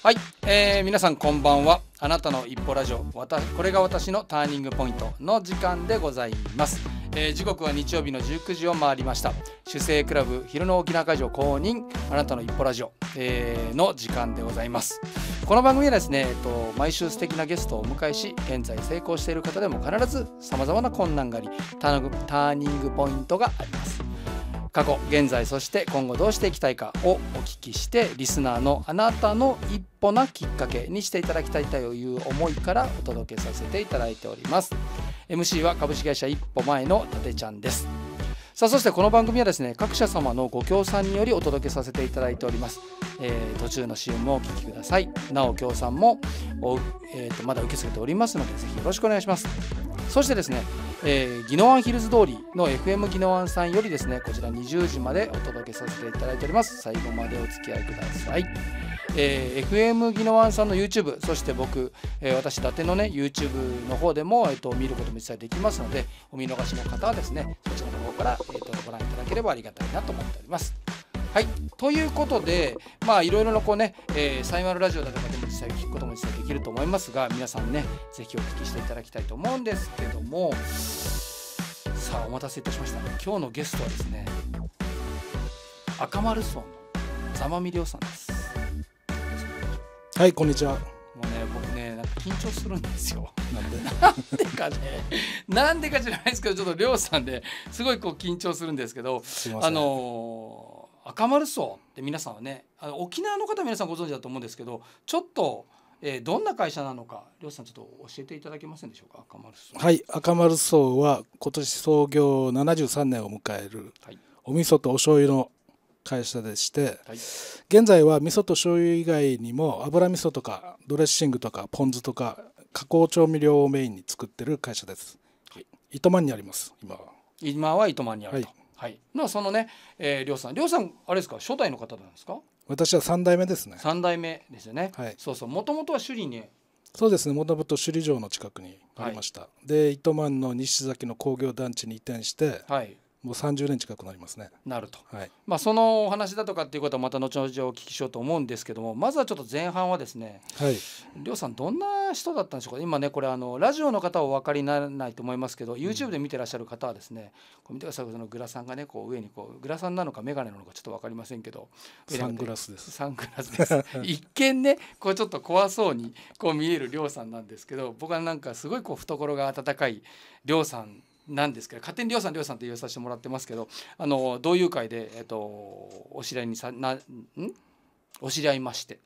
はい、えー、皆さんこんばんはあなたの一歩ラジオこれが私のターニングポイントの時間でございます、えー、時刻は日曜日の19時を回りました主政クラブ昼の沖縄会場公認あなたの一歩ラジオ、えー、の時間でございますこの番組はですね、えっと、毎週素敵なゲストをお迎えし現在成功している方でも必ずさまざまな困難がありターニングポイントがあります過去現在そして今後どうしていきたいかをお聞きしてリスナーのあなたの一歩なきっかけにしていただきたいという思いからお届けさせていただいております MC は株式会社一歩前のたてちゃんですさあそしてこの番組はですね各社様のご協賛によりお届けさせていただいております、えー、途中の CM をお聴きくださいなお協賛もお、えーと、とまだ受け付けておりますのでぜひよろしくお願いしますそしてですね、えー、宜野湾ヒルズ通りの FM 宜野湾さんよりですねこちら20時までお届けさせていただいております最後までお付き合いください、えー、FM 宜野湾さんの YouTube そして僕、えー、私伊達のね YouTube の方でも、えーと、見ることも一切できますのでお見逃しの方はですねそちらの方から、えーとご覧いただければありがたいなと思っておりますはいということでまあいろいろなこうね、えー、サイマルラジオだとかでも実際聞くことも実際できると思いますが皆さんね是非お聞きしていただきたいと思うんですけどもさあお待たせいたしました今日のゲストはですね赤丸村のざまみりょうさんですはいこんにちはもうね僕ねなんか緊張するんですよなんでなんでかねなんでかじゃないですけどちょっとりょうさんですごいこう緊張するんですけどあのー赤丸荘って皆さんはねあの沖縄の方皆さんご存知だと思うんですけどちょっと、えー、どんな会社なのか両さんちょっと教えていただけませんでしょうか赤丸荘はい赤丸荘は今年創業73年を迎える、はい、お味噌とお醤油の会社でして、はい、現在は味噌と醤油以外にも油味噌とかドレッシングとかポン酢とか加工調味料をメインに作ってる会社です、はい、糸満にあります今は今は糸満にあると、はいはい。まあそのね、えー、亮さん亮さんあれですか初代の方なんですか私は三代目ですね三代目ですよね、はい、そうそうもともとは首里にそうですねもともと首里城の近くにありました、はい、で糸満の西崎の工業団地に移転して、はい、もう30年近くなりますね。なると、はいまあ、そのお話だとかっていうことはまた後々お聞きしようと思うんですけどもまずはちょっと前半はですね、はい、りょうさんどんな人だったんでしょうか今ねこれあのラジオの方はお分かりにならないと思いますけど、うん、YouTube で見てらっしゃる方はですねこう見てくださいそのグラさんがねこう上にこうグラさんなのか眼鏡なのかちょっと分かりませんけどサングラスですサングラスです 一見ねこうちょっと怖そうにこう見えるりょうさんなんですけど僕はなんかすごいこう懐が温かいりょうさんなんですけど勝手に亮さん亮さんって言わさせてもらってますけどあの同友会で、えっと、お知り合いにさなんお知り合いまして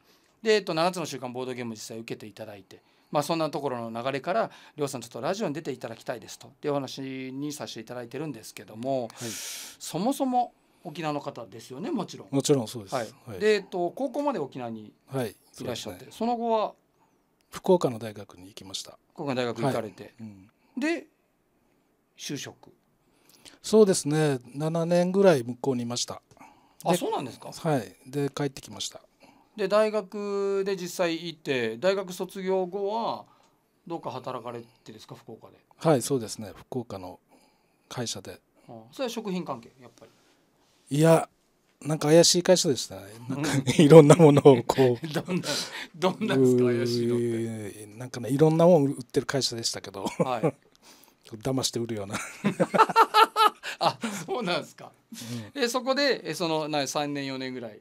で、えっと、7つの週間ボードゲーム実際受けていただいて。まあ、そんなところの流れから亮さんちょっとラジオに出ていただきたいですとっていうお話にさせていただいてるんですけども、はい、そもそも沖縄の方ですよねもちろんもちろんそうです、はいはい、で、えっと、高校まで沖縄にいらっしゃって、そ、ね,、の後は福岡の大学に行きました福岡の大学行かれて、うん、で就職そうですね7年ぐらい向こうにいましたあそうなんですかはいで帰ってきましたで大学で実際行って大学卒業後はどうか働かれてですか福岡ではいそうですね福岡の会社で、ああそれは食品関係やっぱりいやなんか怪しい会社でしたね。なんかいろんなものをこう どんなどんなですか怪しいのって。なんかねいろんなもの売ってる会社でしたけどはい。と騙して売るような あそうなんですか、うん、えそこでえそのな3年4年ぐらい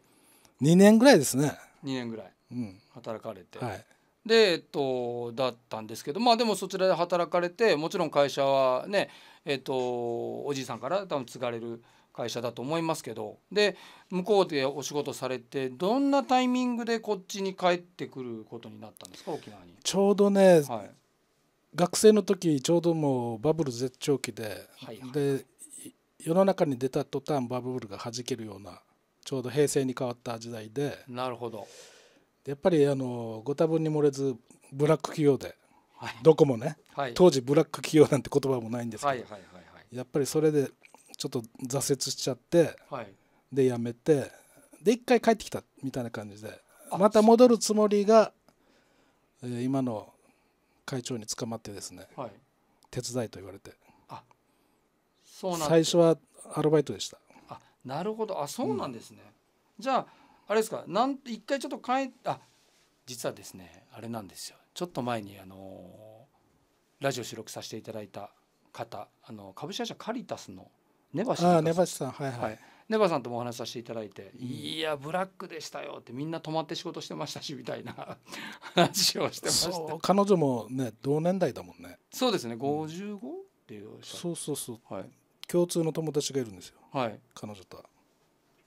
2年ぐらいですね2年ぐらい、うん、働かれて、はい、でえっとだったんですけどまあでもそちらで働かれてもちろん会社はねえっとおじいさんから多分継がれる会社だと思いますけどで向こうでお仕事されてどんなタイミングでこっちに帰ってくることになったんですか沖縄にちょうどね、はい、学生の時ちょうどもうバブル絶頂期ではいはい、で世の中に出た途端バブルがはじけるようなちょうど平成に変わった時代でなるほどやっぱりあのご多分に漏れずブラック企業で、はい、どこもね、はい、当時ブラック企業なんて言葉もないんですけど、やっぱりそれでちょっと挫折しちゃって、はい、で辞めてで一回帰ってきたみたいな感じでまた戻るつもりが、えー、今の会長に捕まってですね、はい、手伝いと言われてあそうなん最初はアルバイトでしたあなるほどあそうなんですね、うん、じゃああれですかなん一回ちょっと帰あ実はですねあれなんですよちょっと前にあのラジオ収録させていただいた方あの株式会社カリタスの根橋あ根橋さんはいはい、はいネバさんともお話しさせていただいて「うん、いやブラックでしたよ」ってみんな泊まって仕事してましたしみたいな 話をしてました彼女もね同年代だもんねそうですね55、うん、っていうそうそうそう、はい、共通の友達がいるんですよはい彼女とは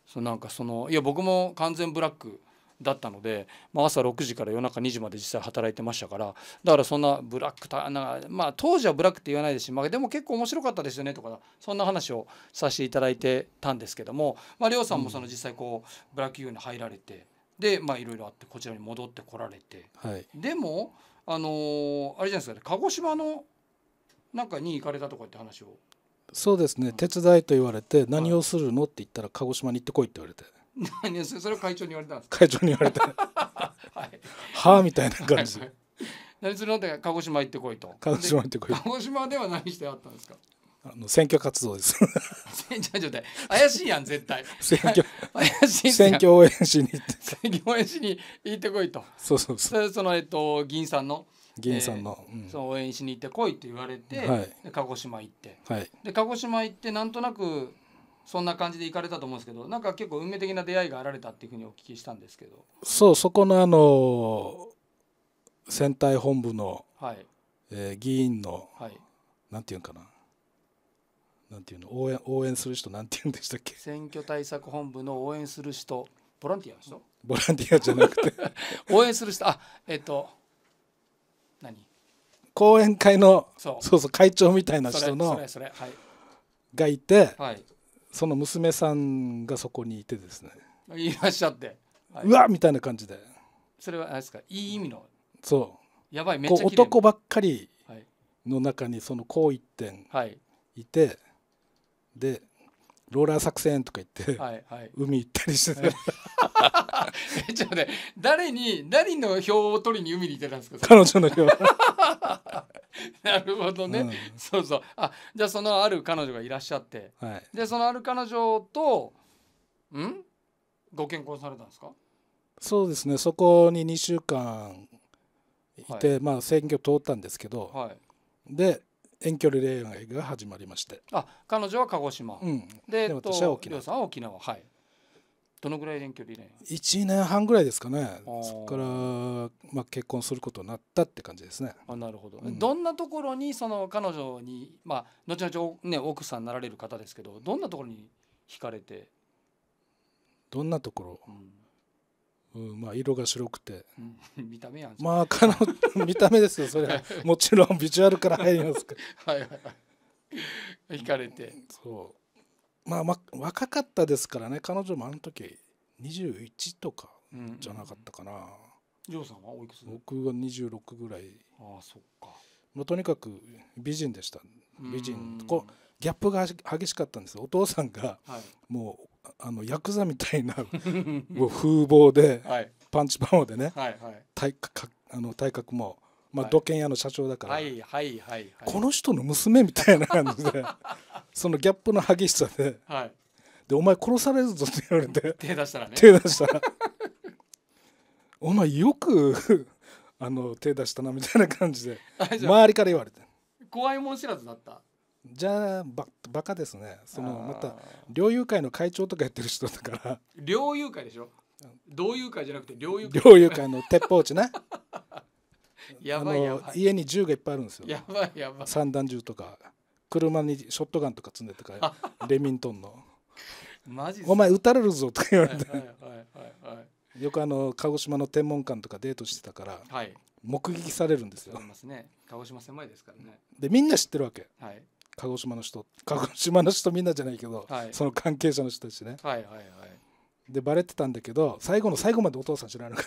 そうなんかそのいや僕も完全ブラックだったので、まあ、朝6時から夜中2時まで実際働いてましたからだからそんなブラックたなまあ当時はブラックって言わないですし、まあ、でも結構面白かったですよねとかそんな話をさせていただいてたんですけども、まあ、亮さんもその実際こう、うん、ブラック企業に入られてでまあいろいろあってこちらに戻ってこられて、はい、でもあのー、あれじゃないですかね鹿児島のなんかに行かれたとかって話をそうですね、うん、手伝いと言われて何をするのって言ったら鹿児島に行ってこいって言われて。何それ会長に言われたんですか会長に言われた はいあみたいな感じ、はいはい、何するのって鹿児島行ってこいと鹿児島行ってこい鹿児島では何してあったんですかあの選挙活動です。選挙状態怪しいやん絶対。選挙 怪しい選挙応援しに行って。選挙応援しに行ってこいと。そうそうそう。それそのえっと議員さんの議員さんの、えーうん、その応援しに行ってこいって言われて、はい、鹿児島行って、はい、で鹿児島行ってなんとなくそんな感じで行かれたと思うんですけどなんか結構運命的な出会いがあられたっていうふうにお聞きしたんですけどそうそこのあの選対本部の、はいえー、議員の、はい、なんていうかななんていうの応援応援する人なんていうんでしたっけ選挙対策本部の応援する人ボランティアの人ボランティアじゃなくて 応援する人あえっ、ー、と何講演会のそうそう会長みたいな人のがいて、はい、その娘さんがそこにいてですねいらっしゃって、はい、うわみたいな感じでそれはあれですかいい意味の、そうやばいめっちゃ男ばっかりの中にそのこう一点いて、はい、でローラー作戦とか言って、はいはい海行ったりしてて、えちょっとね誰に誰の票を取りに海に行ってたんですか彼女の票 なるほどね、うんそうそうあじゃあそのある彼女がいらっしゃってはいでそのある彼女とんご結婚されたんですかそうですねそこに2週間いて、まあ選挙通ったんですけど、はいで遠距離恋愛が始まりましてあ彼女は鹿児島、うん、でで私は沖縄さんは沖縄はいどのぐらい遠距離恋愛1年半ぐらいですかねそっから、まあ、結婚することになったって感じですねあなるほど、うん、どんなところにその彼女にまあ後々、ね、奥さんになられる方ですけどどんなところに惹かれてどんなところ、うんうんまあ、色が白くて、見た目やんまあかの 見た目ですよそれはもちろんビジュアルから入りますからはいはいはい引かれて、うん、そうまあ、ま、若かったですからね彼女もあの時21とかじゃなかったかな、うんうんジョーさんはおいくつ僕が26ぐらいああそっか、まあ、とにかく美人でした美人こうギャップが激しかったんですお父さんがもうあのヤクザみたいな 風貌で、はい、パンチパーでね、はいはい、体格あの体格も、まあ、土建屋の社長だから、はいはいはい、この人の娘みたいな感じで そのギャップの激しさで,、でお前殺されるぞって言われて手出したらね手出したら お前よくあの手出したなみたいな感じで周りから言われて怖いもん知らずだったじゃあばバカですねそのまた猟友会の会長とかやってる人だから猟友会でしょ同友会じゃなくて猟友会猟友会の鉄砲地ちね やばいやばい家に銃がいっぱいあるんですよ、やばいやばい散弾銃とか車にショットガンとか積んでとかレミントンのマジお前撃たれるぞとか言われてよくあの鹿児島の天文館とかデートしてたから、はい、目撃されるんですよ、ね、鹿児島狭いですからねでみんな知ってるわけ、はい、鹿児島の人鹿児島の人みんなじゃないけど、はい、その関係者の人たちね。はいはいはい、でバレてたんだけど最後の最後までお父さん知らなかっ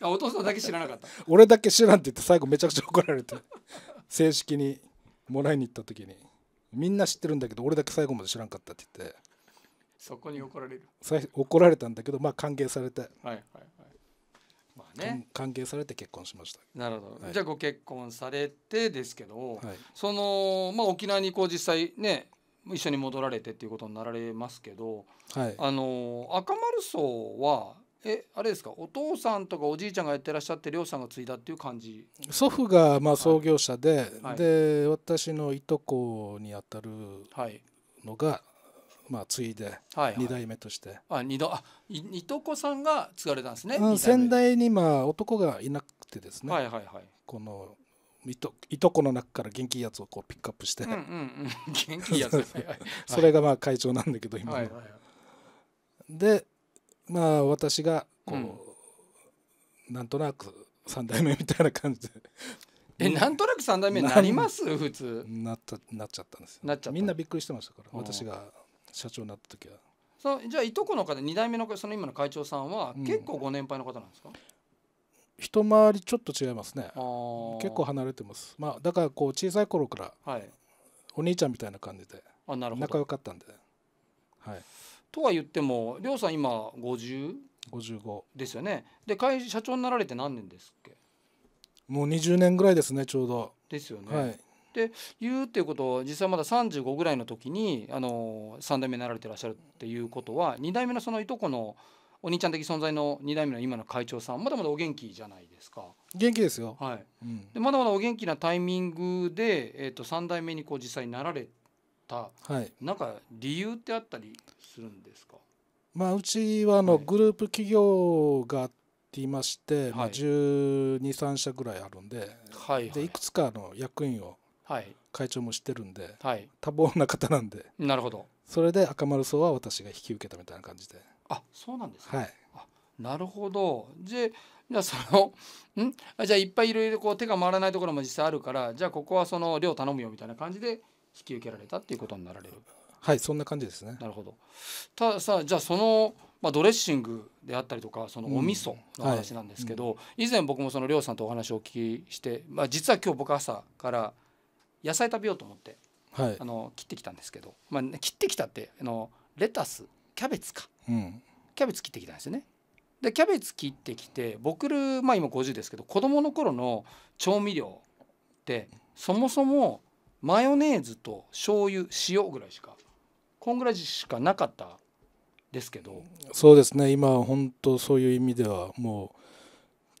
たあお父さんだけ知らなかった 俺だけ知らんって言って最後めちゃくちゃ怒られて 正式にもらいに行った時にみんな知ってるんだけど俺だけ最後まで知らんかったって言ってそこに怒られる怒られたんだけどまあ歓迎されて、はいはい、まあね、関係されて結婚しましたなるほど、はい、じゃあご結婚されてですけど、はい、その、まあ、沖縄にこう実際ね一緒に戻られてっていうことになられますけど、はい、あの赤丸荘はえあれですかお父さんとかおじいちゃんがやってらっしゃって亮さんが継いだっていう感じ祖父がまあ創業者で、はい、で私のいとこにあたるのが、まあ、継いで二代目として、はいはい、あ二度あいとこさんが継がれたんですね、うん、先代にまあ男がいなくてですね、はいはいはい、このいといとこの中から元気いやつをこうピックアップして、うんうんうん、元気いやつ それがまあ会長なんだけど今の、はいはいはい、でまあ私がこう、うん、なんとなく三代目みたいな感じでえなんとなく3代目になります普通なったなっちゃったんですよ、ね、みんなびっくりしてましたから私が社長になった時はそじゃあいとこの方2代目のその今の会長さんは結構ご年配の方なんですか、うん、一回りちょっと違いますね結構離れてますまあだからこう小さい頃から、はい、お兄ちゃんみたいな感じであなるほど仲良かったんではいとは言っても亮さん今 50? 55ですよねで会社長になられて何年ですっけもう20年ぐらいですねちょうどですよね、はい、っていうっていうことを実際まだ35ぐらいの時にあの3代目になられてらっしゃるっていうことは2代目のそのいとこのお兄ちゃん的存在の2代目の今の会長さんまだまだお元気じゃないですか元気ですよ、はいうん、でまだまだお元気なタイミングで、えー、と三代目にこう実際になられた、はい、なんか理由ってあったりするんですか、まあ、うちはあのグループ企業があっていまして、はい、まあ、十二三社ぐらいあるんではいはい、でいくつかの役員を会長も知ってるんで、はい、多忙な方なんでなるほどそれで赤丸荘は私が引き受けたみたいな感じであそうなんですか、はい、あなるほどじゃあその んあじゃあいっぱいいろいろこう手が回らないところも実際あるからじゃあここはその量頼むよみたいな感じで引き受けられたっていうことになられるはいそんな感じですねなるほどたださじゃあそのまあ、ドレッシングであったりとかそのお味噌の話なんですけど、以前僕もその亮さんとお話をお聞きして、まあ、実は今日僕朝から野菜食べようと思って、はい、あの切ってきたんですけど、まあ、ね、切ってきたってあのレタスキャベツか、うん、キャベツ切ってきたんですよね。でキャベツ切ってきて僕、まあ、今50ですけど子どもの頃の調味料ってそもそもマヨネーズと醤油塩ぐらいしかこんぐらいしかなかったですけどそうですね今本当そういう意味ではもう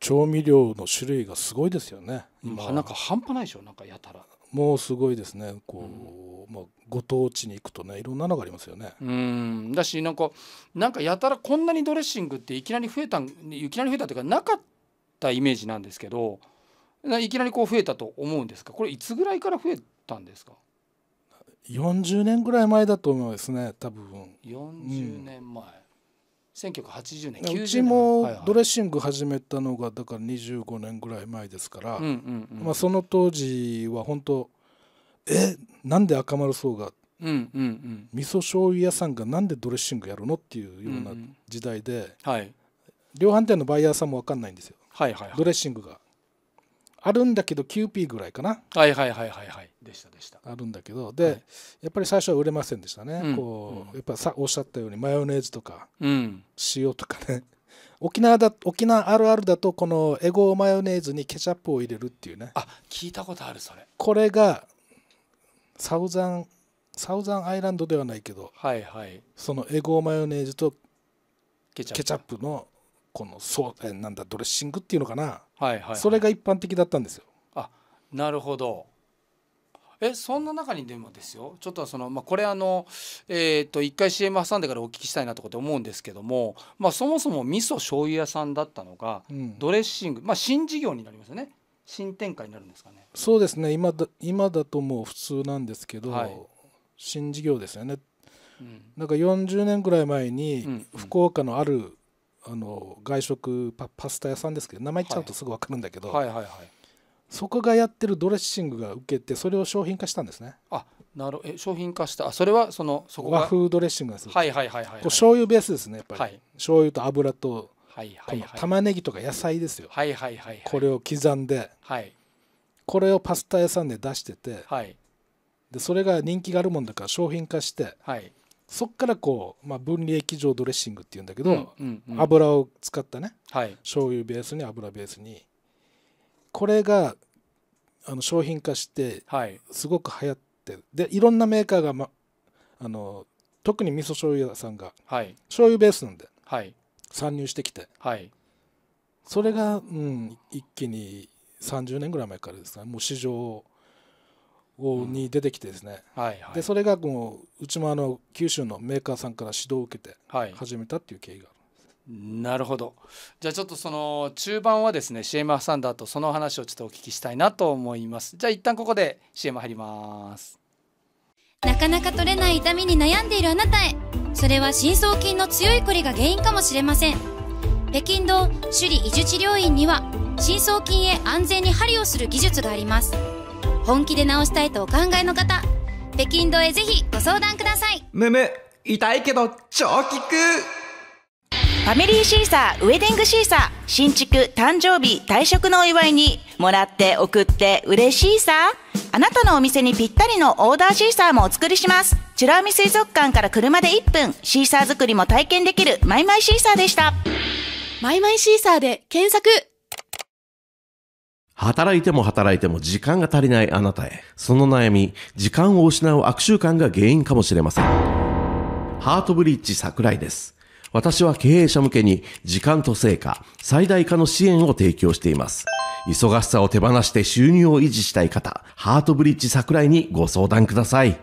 調味料の種類がすごいですよね今なんか半端ないでしょなんかやたらもうすごいですねこう、まあ、ご当地に行くとねいろんなのがありますよねうんだしなんかなんかやたらこんなにドレッシングっていきなり増えたいきなり増えたというかなかったイメージなんですけどいきなりこう増えたと思うんですかこれいつぐらいから増えたんですか40年ぐらい前だと思いますね多分40年前、うん1980年うちもドレッシング始めたのがだから25年ぐらい前ですから、まあ、その当時は本当えなんで赤丸層がうんうんうん、味噌醤油屋さんがなんでドレッシングやるのっていうような時代で、はい、量販店のバイヤーさんも分かんないんですよ、はいはい、ドレッシングがあるんだけどキューピーぐらいかなはいはいはいはいはいでしたでしたあるんだけどで、はい、やっぱり最初は売れませんでしたね、うん、こうやっぱさおっしゃったようにマヨネーズとか、うん、塩とかね 沖縄だ沖縄あるあるだとこのエゴマヨネーズにケチャップを入れるっていうねあ聞いたことあるそれこれがサウザンサウザンアイランドではないけど、はいはい、そのエゴマヨネーズとケチャップのこのそうなんだドレッシングっていうのかな、はいはい、はい、それが一般的だったんですよあなるほどえそんな中にでもですよちょっとその、まあ、これあの、えーと、と1回 CM 挟んでからお聞きしたいなとかって思うんですけども、まあ、そもそも味噌醤油屋さんだったのが、うん、ドレッシング、まあ、新事業になりますよね新展開になるんですかねそうですね今だ今だともう普通なんですけど、はい、新事業ですよね、うん、なんか40年ぐらい前に福岡のある、うんうん、あの外食パスタ屋さんですけど名前言っちゃうとすぐ分かるんだけど、はい、はいはいはいそこがやってるドレッシングが受けてそれを商品化したんですねあなるえ商品化したあそれはそのそこが和風ドレッシングですはいはいはいはい、はい、醤油ベースですねやっぱり、はい、醤油と油とはいはいはい、玉ねぎとか野菜ですよ、はいはいはい、はい、これを刻んで、はい、これをパスタ屋さんで出してて、はい、でそれが人気があるもんだから商品化して、はい、そっからこう、まあ、分離液状ドレッシングっていうんだけど、うんうんうん、油を使ったね、はい、醤油ベースに油ベースにこれがあの商品化してすごく流行ってる、はい、でいろんなメーカーが、ま、あの特に味噌醤油屋さんが、はい、醤油ベースなんで、はい、参入してきて、はい、それが、うん、一気に30年ぐらい前からですかねもう市場に出てきてですね、うん、はいはい、でそれがもううちもあの九州のメーカーさんから指導を受けて始めたっていう経緯がある、なるほどじゃあちょっとその中盤はですね CM 挟んだ後その話をちょっとお聞きしたいなと思いますじゃあ一旦ここで CM 入りますなかなか取れない痛みに悩んでいるあなたへそれは深層筋の強いこりが原因かもしれません北京道首里移住治療院には深層筋へ安全に針をする技術があります本気で治したいとお考えの方北京道へぜひご相談くださいむむ痛いけど超効くァミリーシーサーウェディングシーサー新築誕生日退職のお祝いにもらって送って嬉しいさあなたのお店にぴったりのオーダーシーサーもお作りします美ら海水族館から車で1分シーサー作りも体験できるマイマイシーサーでしたマイマイシーサーで検索働いても働いても時間が足りないあなたへ。その悩み、時間を失う悪習慣が原因かもしれません。ハートブリッジ桜井です。私は経営者向けに時間と成果、最大化の支援を提供しています。忙しさを手放して収入を維持したい方、ハートブリッジ桜井にご相談ください。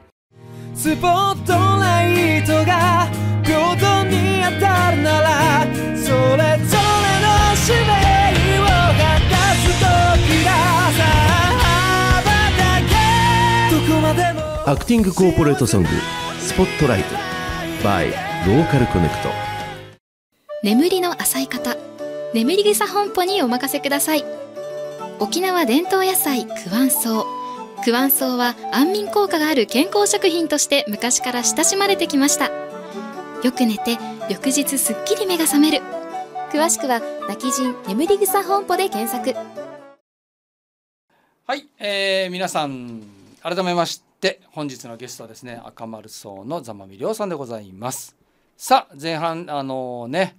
スポットライトが平等に当たるなら、それぞれの使命を果たす時がさ、羽ばけ、どこまでもアクティングコーポレートソング、スポットライト、by ローカルコネクト。眠りの浅い方眠り草本舗にお任せください沖縄伝統野菜クワンソウクワンソウは安眠効果がある健康食品として昔から親しまれてきましたよく寝て翌日すっきり目が覚める詳しくは泣き人眠り草本舗で検索はい、えー、皆さん改めまして本日のゲストはですね赤丸荘の座間美良さんでございますさあ前半あのー、ね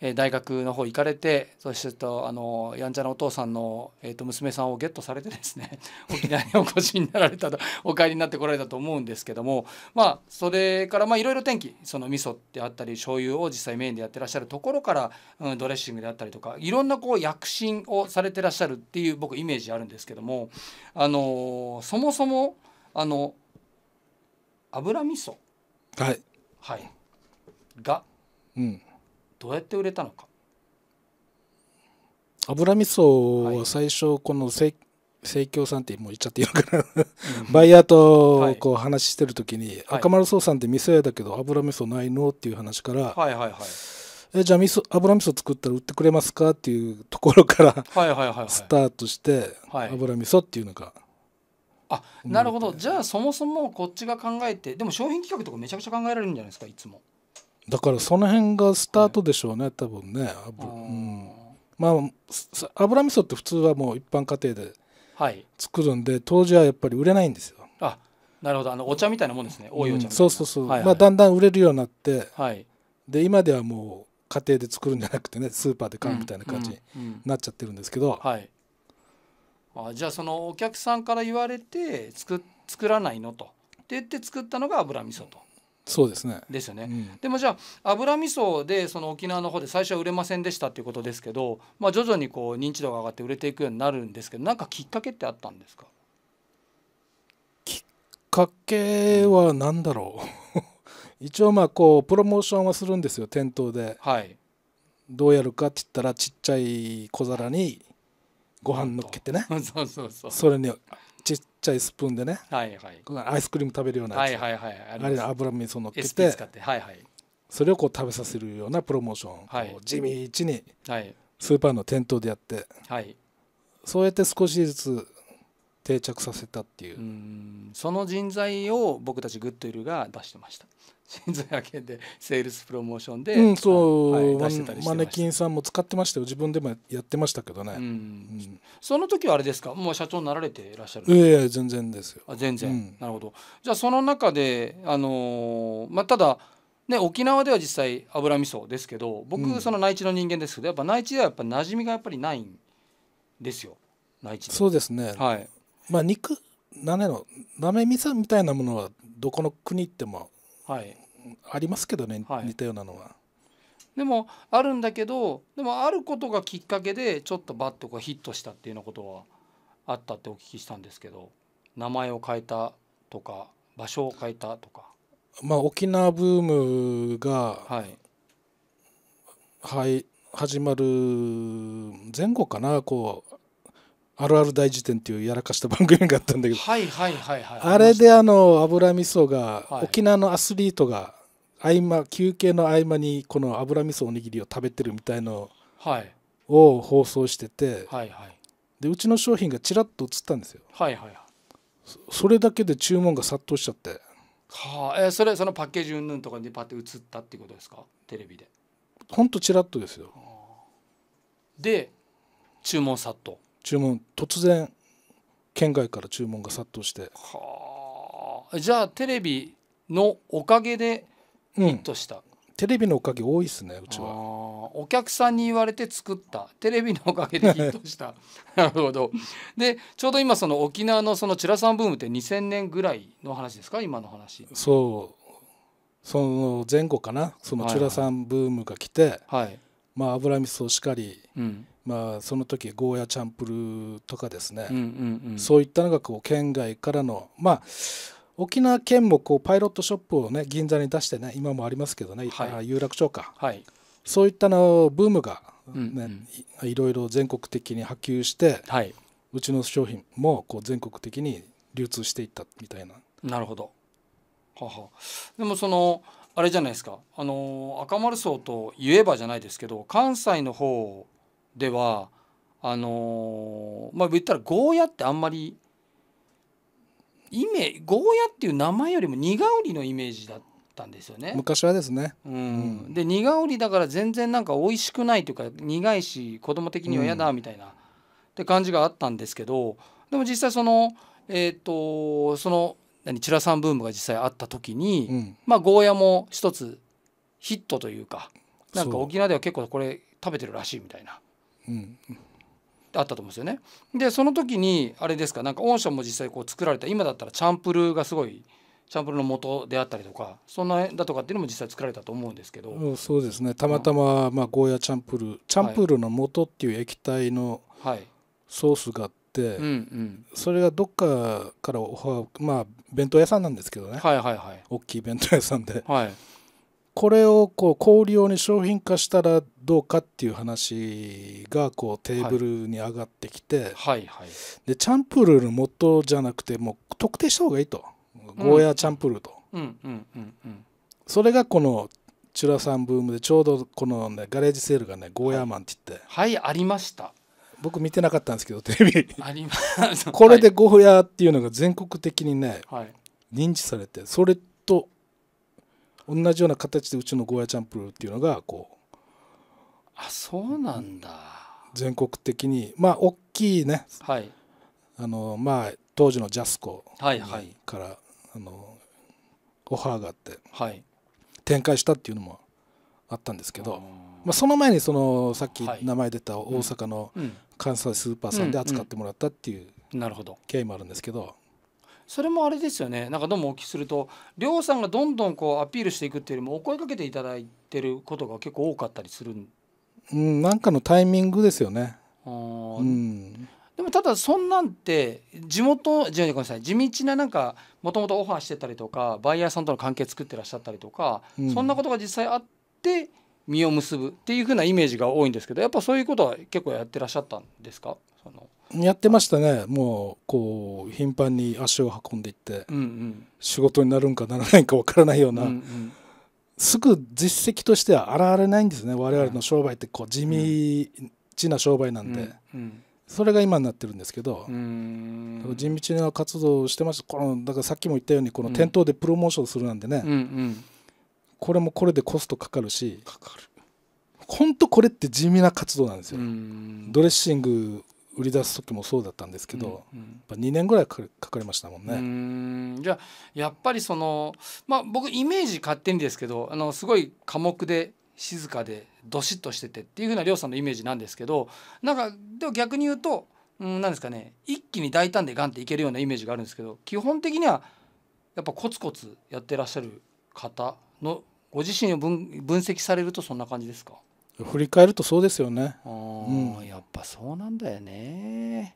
え大学の方行かれてそしてとあのやんちゃなお父さんの、えー、と娘さんをゲットされてですね 沖縄にお越しになられたとお帰りになってこられたと思うんですけどもまあそれからまあいろいろ天気その味噌であったり醤油を実際メインでやってらっしゃるところから、うん、ドレッシングであったりとかいろんなこう躍進をされてらっしゃるっていう僕イメージあるんですけどもあのそもそもあの油味噌はい、はい、が、うん、どうやって売れたのか油味噌は最初この生協、はい、さんってもう言っちゃっていいのかなバイヤーとこう話してる時に、はい、赤丸荘さんって店屋だけど油味噌ないのっていう話から、はいはいはい、えじゃあ味噌油味噌作ったら売ってくれますかっていうところからスタートして、油味噌っていうのが。あなるほどじゃあそもそもこっちが考えてでも商品企画とかめちゃくちゃ考えられるんじゃないですかいつもだからその辺がスタートでしょうね、はい、多分ね、うん、まあ油味噌って普通はもう一般家庭で作るんで、はい、当時はやっぱり売れないんですよあなるほどあのお茶みたいなもんですね多いお茶、うん、そうそうそう、はいはい、まあ、だんだん売れるようになって、はい、で今ではもう家庭で作るんじゃなくてねスーパーで買うみたいな感じになっちゃってるんですけど、うんうんうん、はいあじゃあそのお客さんから言われて作作らないのとって言って作ったのが油味噌とそうですねですよね、うん、でもじゃあ油味噌でその沖縄の方で最初は売れませんでしたっていうことですけど、まあ、徐々にこう認知度が上がって売れていくようになるんですけどなんかきっかけってあったんですかきっかけは何だろう 一応まあこうプロモーションはするんですよ店頭で、はい、どうやるかって言ったらちっちゃい小皿にご飯のっけてね そうそうそうそれにちっちゃいスプーンでね、はいはい、アイスクリーム食べるようなやつ、はいはいはい、あれ油味をのっけてはいはい、それをこう食べさせるようなプロモーションを、はい、地道にスーパーの店頭でやって、はい、そうやって少しずつ定着させたっていうその人材を僕たちグッドイルが出してました心臓やけんでセールスプロモーションで、うん、そう、はい、マネキンさんも使ってましたよ自分でもやってましたけどね、うん、その時はあれですかもう社長になられていらっしゃるええい全然ですよあ全然、うん、なるほどじゃあその中であのー、まあただね沖縄では実際油味噌ですけど僕その内地の人間ですけどやっぱ内地ではやっぱ馴染みがやっぱりないんですよ内地そうですねはいまあ肉なめのなめ味噌みたいなものはどこの国行ってもはい、ありますけどね、はい、似たようなのは。でもあるんだけどでもあることがきっかけでちょっとバットがヒットしたっていうようなことはあったってお聞きしたんですけど名前を変えたとか場所を変えたとか。まあ、沖縄ブームが、はい、はい、始まる前後かなこうあるある大辞典っていうやらかした番組があったんだけど、はいはいはいはい、あれであの油味噌が、はい、沖縄のアスリートが合間休憩の合間にこの油味噌おにぎりを食べてるみたいのを放送してて、はいはい、でうちの商品がちらっと映ったんですよ、はいはい、それだけで注文が殺到しちゃってはあ、えー、それそのパッケージうんぬんとかにパッて映ったっていうことですかテレビでほんとちらっとですよで注文殺到注文突然県外から注文が殺到してはあじゃあテレビのおかげでヒットした、うん、テレビのおかげ多いですねうちはお客さんに言われて作ったテレビのおかげで ヒットしたなるほどでちょうど今その沖縄のそのチラさんブームって2000年ぐらいの話ですか今の話そうその前後かなそのチュラさんブームが来て、はい、はい、まあ油味噌しかり、うんまあ、その時ゴーヤチャンプルとかですね、そういったのがこう県外からのまあ沖縄県もこうパイロットショップをね銀座に出してね今もありますけどね、はい、有楽町か、はい、そういったのブームがね、うん、いろいろ全国的に波及して、はい、うちの商品もこう全国的に流通していったみたいな。なるほどははでもそのあれじゃないですかあの赤丸荘といえばじゃないですけど関西の方ではあのまあ言ったらゴーヤってあんまりイメゴーヤっていう名前よりも苦織のイメージだったんですよね昔はですね、うん、で苦織だから全然なんか美味しくないというか苦いし子供的には嫌だみたいな、って感じがあったんですけどでも実際そのえっ、とその何チラさんブームが実際あった時に、うん、まあゴーヤも一つヒットというかなんか沖縄では結構これ食べてるらしいみたいなうんあったと思うんですよね。でその時にあれですかなんか御社も実際こう作られた今だったらチャンプルーがすごいチャンプルーの元であったりとかそんなだとかっていうのも実際作られたと思うんですけど、うん、そうですねたまたま、まあ、ゴーヤチャンプルーチャンプルーの元っていう液体のソースがあって、はいうんうん、それがどっかからまあ弁当屋さんなんですけどね、はいはいはい、大きい弁当屋さんで、はい、これをこう小売用に商品化したらどうかっていう話がこうテーブルに上がってきて、はいはい、でチャンプルーの元じゃなくてもう特定した方がいいと、ゴーヤーチャンプルーと、うんうんうんうん、それがこのチュラさんブームでちょうどこの、ね、ガレージセールがねゴーヤーマンって言って、はい、はい、ありました僕見てなかったんですけど テレビありますこれでゴーヤーっていうのが全国的にね、はい、認知されてそれと同じような形でうちのゴーヤチャンプルーっていうのがこうあそうなんだ全国的にまあ大きいね、はい、あのまあ当時のジャスコから、はいはい、あのオファーがあって、はい、展開したっていうのもあったんですけど、まあ、その前にそのさっき名前出た大阪の関西スーパーさんで扱ってもらったっていう経緯もあるんですけどそれもあれですよねなんかどうもお聞きすると亮さんがどんどんこうアピールしていくっていうよりもお声かけていただいてることが結構多かったりするんうんなんかのタイミングですよね。うん、でもただそんなんって地元じごめんなさい地道ななんかもともとオファーしてたりとかバイヤーさんとの関係作ってらっしゃったりとか、うん、そんなことが実際あって実を結ぶっていうふうなイメージが多いんですけどやっぱそういうことは結構やってらっしゃったんですかそのやってましたねもうこう頻繁に足を運んでいって、うんうん、仕事になるんかならないかわからないような、うんうん、すぐ実績としては現れないんですね我々の商売ってこう地道な商売なんで、うんうん、それが今になってるんですけど地道な活動をしてましたこのだからさっきも言ったようにこの店頭でプロモーションするなんでね、うんうん、これもこれでコストかかるしかかる本当これって地味な活動なんですよドレッシング売り出す時もそうだったんですけど、うんうん、やっぱ2年ぐらいかかりましたもんね。じゃあやっぱりそのまあ僕イメージ勝手にですけどあのすごい寡黙で静かでどしっとしててっていうふうな亮さんのイメージなんですけどなんかでも逆に言うと、うん、なんですかね一気に大胆でガンっていけるようなイメージがあるんですけど基本的にはやっぱコツコツやってらっしゃる方のご自身を分分析されるとそんな感じですか振り返るとそうですよね。うん、やっぱそうなんだよね。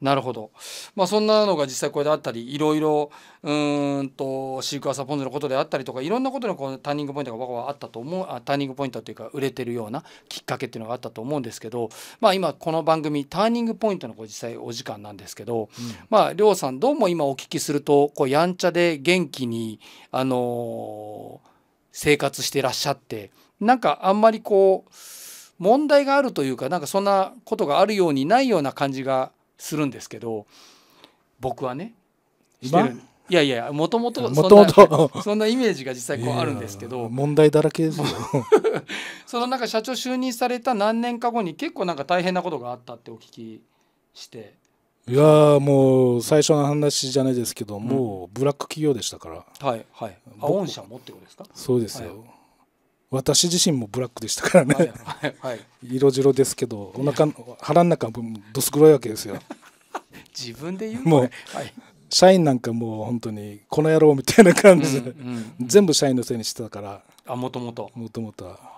なるほど。まあそんなのが実際これであったり、いろいろうんとシークワーサーポンズのことであったりとか、いろんなことのこのターニングポイントが僕はあったと思うあ、ターニングポイントというか売れてるようなきっかけっていうのがあったと思うんですけど、まあ今この番組ターニングポイントのこう実際お時間なんですけど、うん、まありょうさんどうも今お聞きするとこうやんちゃで元気にあのー、生活してらっしゃって。なんかあんまりこう問題があるというかなんかそんなことがあるようにないような感じがするんですけど僕はねしてるいやいやもともとそんなイメージが実際こうあるんですけど問題だらけですよ そのなんか社長就任された何年か後に結構なんか大変なことがあったってお聞きしていやもう最初の話じゃないですけど、うん、もうブラック企業でしたからはいはい御社もってことですかそうですよ、はい私自身もブラックでしたからね、はいはいはい、色白ですけどお腹腹の中もどす黒いわけですよ 自分で言うもう、はい、社員なんかもう本当にこの野郎みたいな感じで、うんうん、全部社員のせいにしてたからあもともともともとは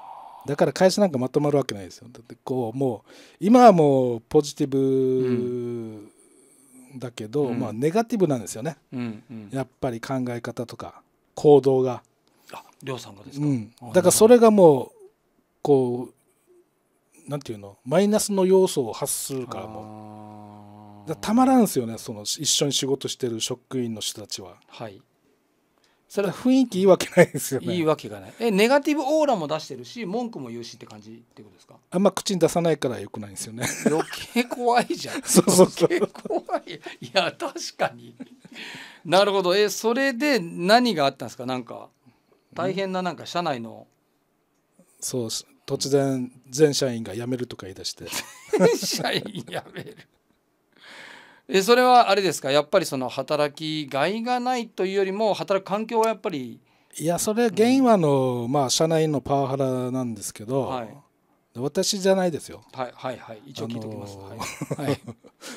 だから会社なんかまとまるわけないですよだってこうもう今はもうポジティブだけど、うん、まあネガティブなんですよね、うんうん、やっぱり考え方とか行動があ亮さんがですか、うん、だからそれがもうこうなんていうのマイナスの要素を発するからもうたまらんすよねその一緒に仕事してる職員の人たちははいそれは雰囲気いいわけないですよねいいわけがないえネガティブオーラも出してるし文句も言うしって感じってことですかあんま口に出さないからよくないんですよね余計怖いじゃん そうそうそう余計怖いいや確かになるほどえそれで何があったんですかなんか大変ななんか社内のそう突然全社員が辞めるとか言い出して社員辞めるえそれはあれですかやっぱりその働きがいがないというよりも働く環境はやっぱりいやそれ原因はあの、うん、まあ社内のパワハラなんですけど、はい、私じゃないですよはいはいはい一応聞いておきます、はい、はい、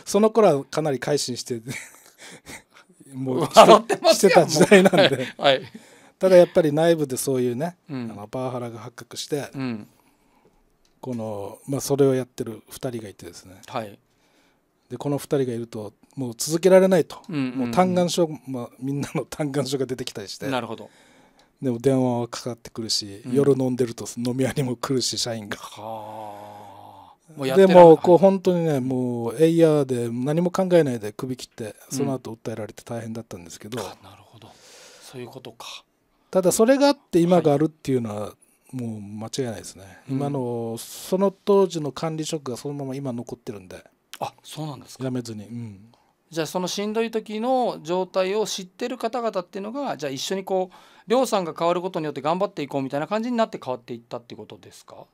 その頃はかなり改心してもう笑ってます してた時代なんで、はい、はいただやっぱり内部でそういうね、うん、あのパワハラが発覚して、うん、このまあ、それをやってる2人がいてですね、はい、でこの2人がいるともう続けられないと、うんうんうん、もう嘆願書、まあ、みんなの 嘆願書が出てきたりしてなるほどでも電話はかかってくるし、夜飲んでると飲み屋にも来るし社員が。もでもこう本当にねもうエイヤーで何も考えないで首切ってその後訴えられて大変だったんですけど、うん、なるほどそういうことかただそれがあって今があるっていうのはもう間違いないですね、今のその当時の管理職がそのまま今残ってるんであそうなんですかやめずに、うん、じゃあそのしんどい時の状態を知ってる方々っていうのがじゃあ一緒にこう亮さんが変わることによって頑張っていこうみたいな感じになって変わっていったってことですか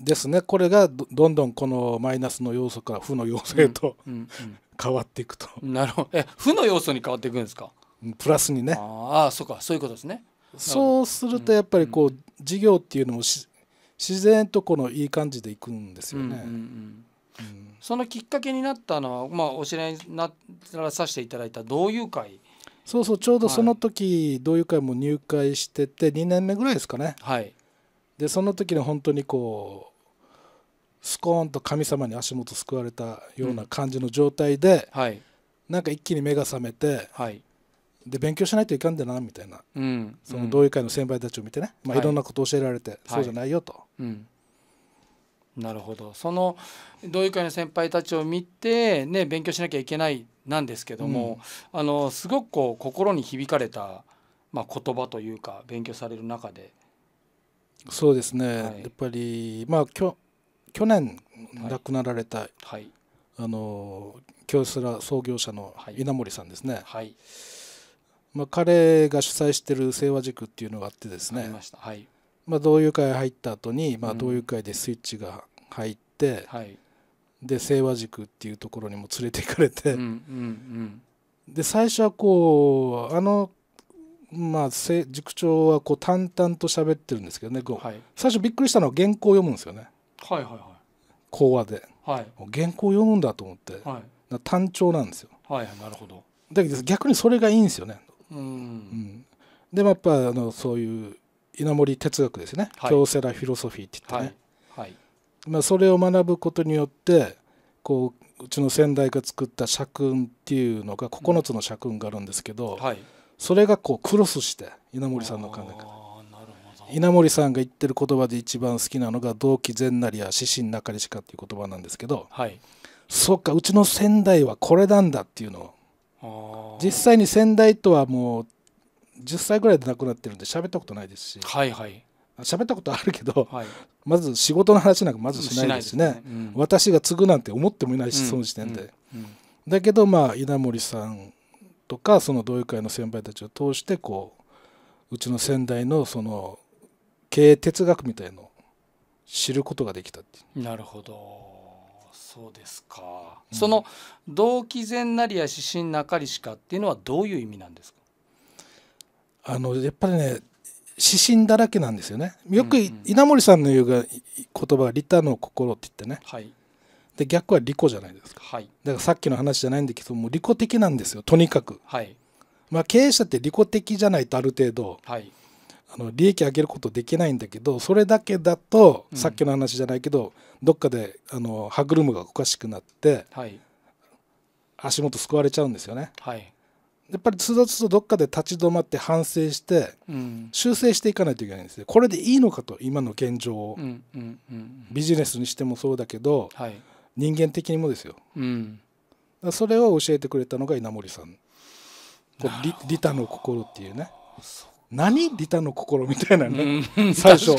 ですねこれがどんどんこのマイナスの要素から負の要素へと、うん、変わっていくとなるほどえ負の要素に変わっていくんですかプラスにねああそうかそういうことですねそうするとやっぱりこう、事業っていうのも自然とこのいい感じでいくんですよね、うんうんうんうん、そのきっかけになったのは、まあ、お知らせにならさせていただいた同友会そうそうちょうどその時、はい、同友会も入会してて2年目ぐらいですかねはいでその時に本当にこうスコーンと神様に足元すくわれたような感じの状態で、うんはい、なんか一気に目が覚めて、はい、で勉強しないといかんだなみたいな、うん、その同友会の先輩たちを見てね、まあ、いろんなことを教えられて、はい、そうじゃないよと、はい、うん、なるほどその同友会の先輩たちを見て、ね、勉強しなきゃいけないなんですけども、うん、あのすごくこう心に響かれた、まあ、言葉というか勉強される中でそうですね、はい、やっぱり、まあ、きょ去年亡くなられた、はい、はい、あの京セラ創業者の稲森さんですね。はいまあ、彼が主催してる清和塾っていうのがあってですねはい、まあ、同友会入った後に、まあ、同友会でスイッチが入って、うん、はい、で清和塾っていうところにも連れて行かれて、うんうんうん、で最初はこうあのまあ、塾長はこう淡々と喋ってるんですけどね、はい、最初びっくりしたのは原稿を読むんですよね、はいはいはい、講話で、はい、原稿を読むんだと思って、はい、単調なんですよ、はい、なるほどだけど逆にそれがいいんですよねうん、でもやっぱあのそういう稲森哲学ですね、はい、京セラフィロソフィーって言ってね、はいはい、まあ、それを学ぶことによってこううちの先代が作った社訓っていうのが9つの社訓があるんですけど、うん、それがこうクロスして稲森さんの考え方稲森さんが言ってる言葉で一番好きなのが「同期善なりや獅子なかりしか」っていう言葉なんですけど、そっかうちの先代はこれなんだっていうのを実際に先代とはもう10歳ぐらいで亡くなってるんで喋ったことないですしはいはい喋ったことあるけど、はい、まず仕事の話なんかまずしないですね、ねうん、私が継ぐなんて思ってもいないし、うん、その時点で、うん、だけどまあ稲森さんとかその同友会の先輩たちを通してこううちの先代のその経営哲学みたいのを知ることができたっていうなるほどそうですか、うん、その動機善なりや指針なかりしかっていうのはどういう意味なんですかあのやっぱりね指針だらけなんですよねよく、稲森さんの言うが言葉は「利他の心」って言ってね、はい、で逆は利己じゃないですか、はい、だからさっきの話じゃないんだけどもう利己的なんですよとにかく、はい、まあ、経営者って利己的じゃないとある程度、はい、あの利益上げることできないんだけどそれだけだと、さっきの話じゃないけどどっかであの歯車がおかしくなって、はい、足元救われちゃうんですよね。はい、やっぱりつどつどどっかで立ち止まって反省して、うん、修正していかないといけないんですよ。これでいいのかと今の現状を、うんうんうん、ビジネスにしてもそうだけど、はい、人間的にもですよ。うん、それを教えてくれたのが稲森さん。リ利他の心っていうね。何利他の心みたいなね、最初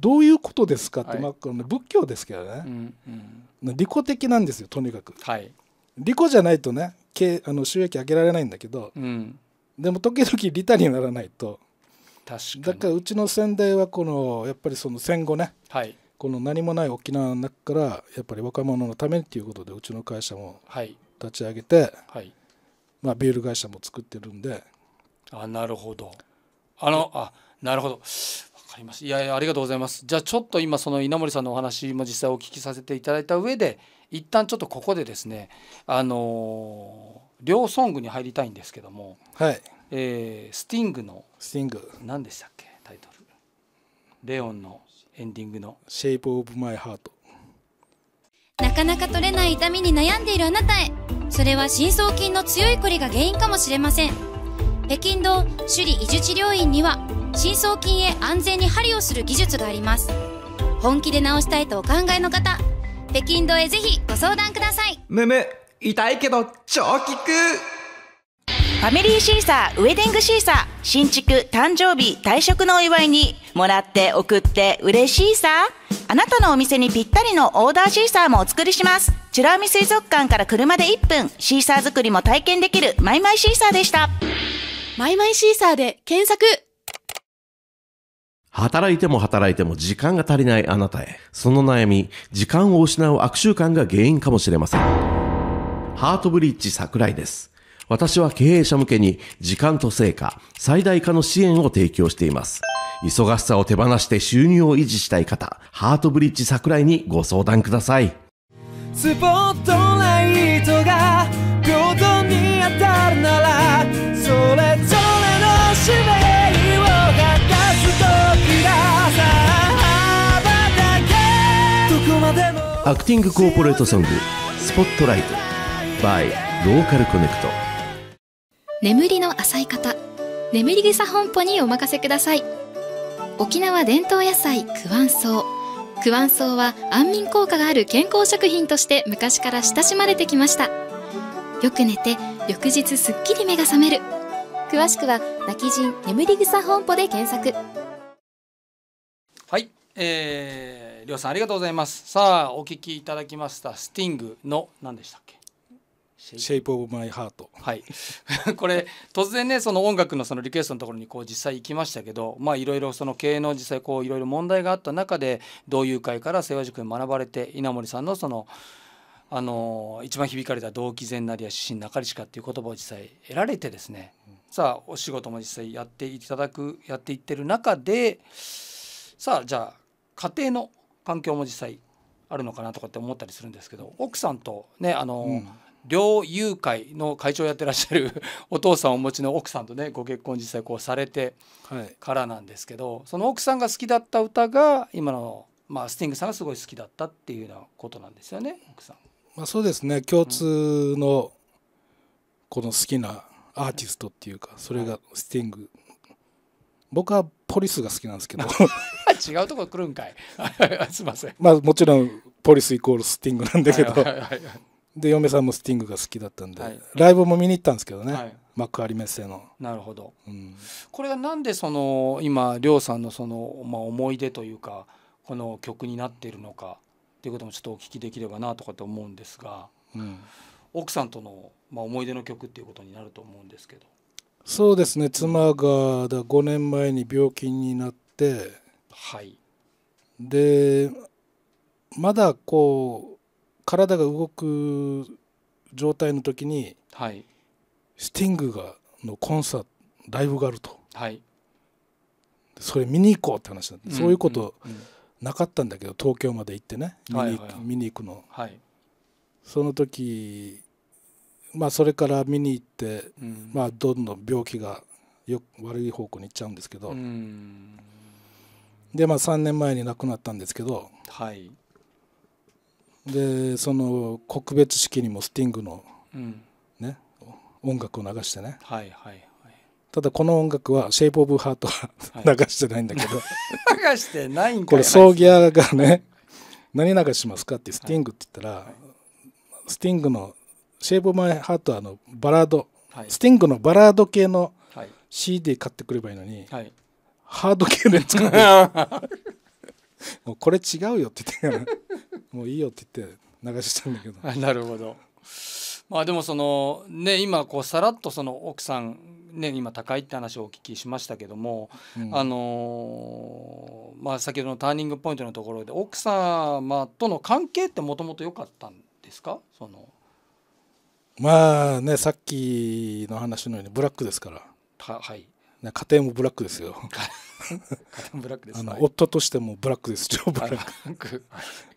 どういうことですかって、はい、まあ、この仏教ですけどね、うんうん、利己的なんですよとにかく、はい、利己じゃないとねあの収益上げられないんだけど、うん、でも時々利他にならないと確かにだからうちの先代はこのやっぱりその戦後ね、はい、この何もない沖縄の中からやっぱり若者のためにていうことでうちの会社も立ち上げて、はいまあ、ビール会社も作ってるんであなるほどあのあなるほどわかりますいやいやありがとうございますじゃあちょっと今その稲森さんのお話も実際お聞きさせていただいた上で一旦ちょっとここでですねあのー、両ソングに入りたいんですけどもはいえー、スティングのスティング何でしたっけタイトルレオンのエンディングの「シェイプオブマイハートなかなか取れない痛みに悩んでいるあなたへそれは深層筋の強いこりが原因かもしれません北京道首里移住治療院には深層筋へ安全に針をする技術があります本気で治したいとお考えの方北京道へぜひご相談くださいむむ痛いけど超効くファミリーシーサーウェディングシーサー新築誕生日退職のお祝いにもらって送って嬉しいさあなたのお店にぴったりのオーダーシーサーもお作りします美ら海水族館から車で1分シーサー作りも体験できるマイマイシーサーでしたマイマイシーサーで検索働いても働いても時間が足りないあなたへ。その悩み、時間を失う悪習慣が原因かもしれません。ハートブリッジ桜井です。私は経営者向けに時間と成果、最大化の支援を提供しています。忙しさを手放して収入を維持したい方、ハートブリッジ桜井にご相談ください。スポットライトがれれの使命を果たす時ださ羽ばたけどこまでもアクティングコーポレートソング「スポットライト」by ローカルコネクト眠りの浅い方眠り草本舗にお任せください沖縄伝統野菜クワンソウクワンソウは安眠効果がある健康食品として昔から親しまれてきましたよく寝て翌日すっきり目が覚める詳しくは泣き人眠り草本舗で検索はいえー、りょうさんありがとうございますさあお聞きいただきましたスティングの何でしたっけシェイプオブマイハート。はい。これ突然ねその音楽のそのリクエストのところにこう実際行きましたけど、まあいろいろその経営の実際こういろいろ問題があった中で同友会から清和塾に学ばれて稲森さんのそのあの一番響かれた「動機善なりや指針なかりしか」っていう言葉を実際得られてですね、うんさあお仕事も実際やっていただくやっていってる中でさあじゃあ家庭の環境も実際あるのかなとかって思ったりするんですけど奥さんとねあの、うん、猟友会の会長やってらっしゃる お父さんをお持ちの奥さんとねご結婚実際こうされてからなんですけど、はい、その奥さんが好きだった歌が今の、まあ、スティングさんがすごい好きだったっていうようなことなんですよね奥さん。まあ、そうですね共通のこの好きなアーティストっていうかそれがスティング、僕はポリスが好きなんですけど 違うとこ来るんかい すいませんまあもちろんポリスイコールスティングなんだけどで嫁さんもスティングが好きだったんで、はい、ライブも見に行ったんですけどね、はい、マ幕張メッセのなるほど、うん、これはなんでその今亮さんのその、まあ、思い出というかこの曲になっているのかっていうこともちょっとお聞きできればなとかと思うんですが、うん、奥さんとの、まあ、思い出の曲っていうことになると思うんですけどそうですね妻がだ5年前に病気になってはいでまだこう体が動く状態の時に、はい、スティングがのコンサートライブがあると、はい、それ見に行こうって話だった、うん、そういうことなかったんだけど東京まで行ってね見に,、行くはい、見に行くの、はい、その時まあそれから見に行って、うん、まあどんどん病気がよ悪い方向に行っちゃうんですけど、うん、でまあ3年前に亡くなったんですけど、はい、でその告別式にもスティングのね、うん、音楽を流してね、はいはい、ただこの音楽は「シェイプ・オブ・ハート」は流してないんだけど、はい、流してないんかこれ葬儀屋がね「何流しますか?」って「スティング」って言ったら、はい、スティングの「シェーブ・マイ・ハート」あのバラード、はい、スティングのバラード系の CD 買ってくればいいのに、はい、ハード系のやつ買って もうこれ違うよって言ってもういいよって言って流したんだけどなるほどまあでもそのね今こうさらっとその奥さんね今高いって話をお聞きしましたけども、うん、あのまあ先ほどのターニングポイントのところで奥様との関係ってもともと良かったんですかそのまあねさっきの話のようにブラックですからは、はいね、家庭もブラックですよ 家庭もブラックです、あの夫としてもブラックです超ブラック